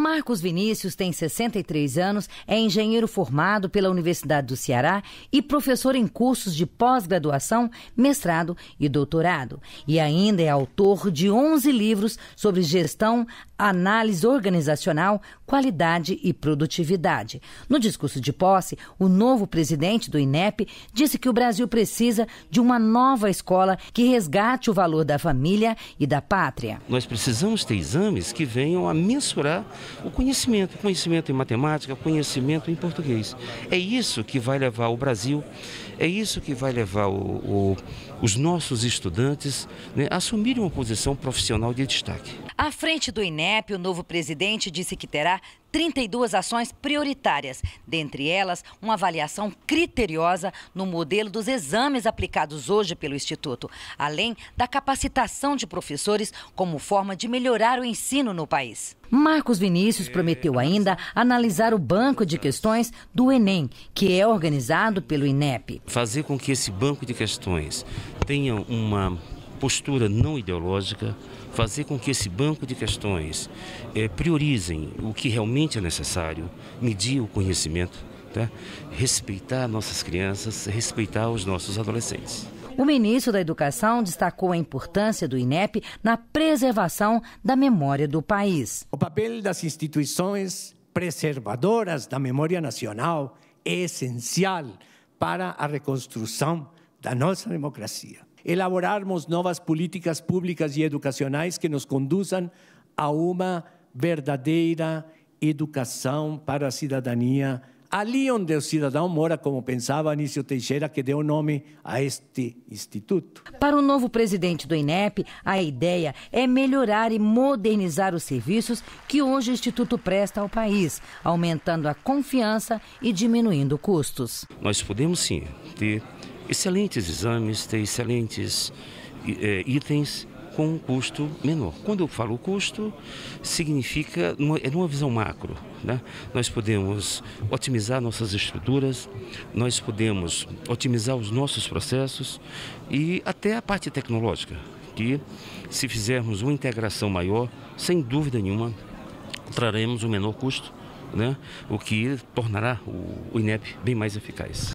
Marcos Vinícius tem 63 anos, é engenheiro formado pela Universidade do Ceará e professor em cursos de pós-graduação, mestrado e doutorado. E ainda é autor de 11 livros sobre gestão, análise organizacional, qualidade e produtividade. No discurso de posse, o novo presidente do INEP disse que o Brasil precisa de uma nova escola que resgate o valor da família e da pátria. Nós precisamos ter exames que venham a mensurar o conhecimento, conhecimento em matemática, conhecimento em português. É isso que vai levar o Brasil, é isso que vai levar o, o, os nossos estudantes né, a assumirem uma posição profissional de destaque. À frente do INEP, o novo presidente disse que terá 32 ações prioritárias, dentre elas uma avaliação criteriosa no modelo dos exames aplicados hoje pelo Instituto, além da capacitação de professores como forma de melhorar o ensino no país. Marcos Vinícius é, prometeu ainda analisar o banco de questões do Enem, que é organizado pelo INEP. Fazer com que esse banco de questões tenha uma postura não ideológica, fazer com que esse banco de questões é, priorizem o que realmente é necessário, medir o conhecimento, tá? respeitar nossas crianças, respeitar os nossos adolescentes. O ministro da Educação destacou a importância do INEP na preservação da memória do país. O papel das instituições preservadoras da memória nacional é essencial para a reconstrução da nossa democracia elaborarmos novas políticas públicas e educacionais que nos conduzam a uma verdadeira educação para a cidadania, ali onde o cidadão mora, como pensava Anício Teixeira, que deu nome a este instituto. Para o novo presidente do INEP, a ideia é melhorar e modernizar os serviços que hoje o Instituto presta ao país, aumentando a confiança e diminuindo custos. Nós podemos sim ter excelentes exames, ter excelentes é, itens com um custo menor. Quando eu falo custo, significa numa, é numa visão macro. Né? Nós podemos otimizar nossas estruturas, nós podemos otimizar os nossos processos e até a parte tecnológica, que se fizermos uma integração maior, sem dúvida nenhuma, traremos um menor custo, né? o que tornará o INEP bem mais eficaz.